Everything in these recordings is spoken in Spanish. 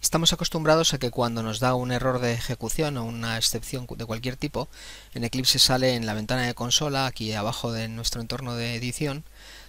Estamos acostumbrados a que cuando nos da un error de ejecución o una excepción de cualquier tipo, en Eclipse sale en la ventana de consola, aquí abajo de nuestro entorno de edición,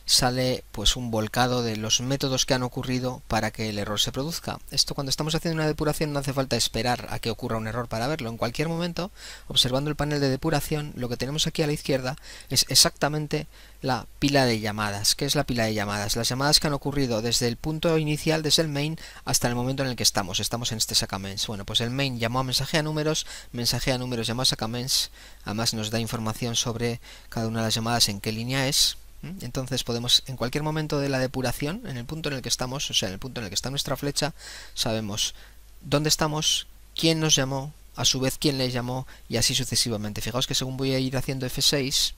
sale pues un volcado de los métodos que han ocurrido para que el error se produzca. Esto cuando estamos haciendo una depuración no hace falta esperar a que ocurra un error para verlo. En cualquier momento, observando el panel de depuración, lo que tenemos aquí a la izquierda es exactamente la pila de llamadas. ¿Qué es la pila de llamadas? Las llamadas que han ocurrido desde el punto inicial, desde el main, hasta el momento en el que estamos. Estamos en este sacaMens. Bueno, pues el main llamó a mensaje a números, mensaje a números llamó a sacaments. Además nos da información sobre cada una de las llamadas en qué línea es ¿Mm? Entonces podemos en cualquier momento de la depuración, en el punto en el que estamos, o sea, en el punto en el que está nuestra flecha, sabemos dónde estamos, quién nos llamó, a su vez quién le llamó y así sucesivamente. Fijaos que según voy a ir haciendo F6,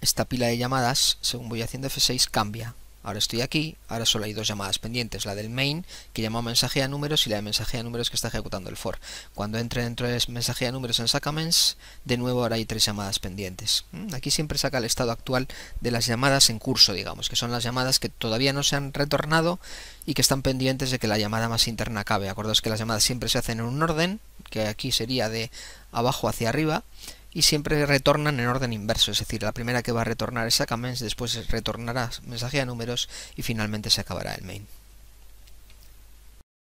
esta pila de llamadas, según voy haciendo F6, cambia. Ahora estoy aquí, ahora solo hay dos llamadas pendientes, la del main, que llama mensaje a números, y la de mensaje a números que está ejecutando el for. Cuando entre dentro de mensaje a números en sacaments, de nuevo ahora hay tres llamadas pendientes. ¿Mm? Aquí siempre saca el estado actual de las llamadas en curso, digamos, que son las llamadas que todavía no se han retornado y que están pendientes de que la llamada más interna acabe. Acordaos que las llamadas siempre se hacen en un orden, que aquí sería de abajo hacia arriba, y siempre retornan en orden inverso, es decir, la primera que va a retornar es a después retornará mensaje de números y finalmente se acabará el main.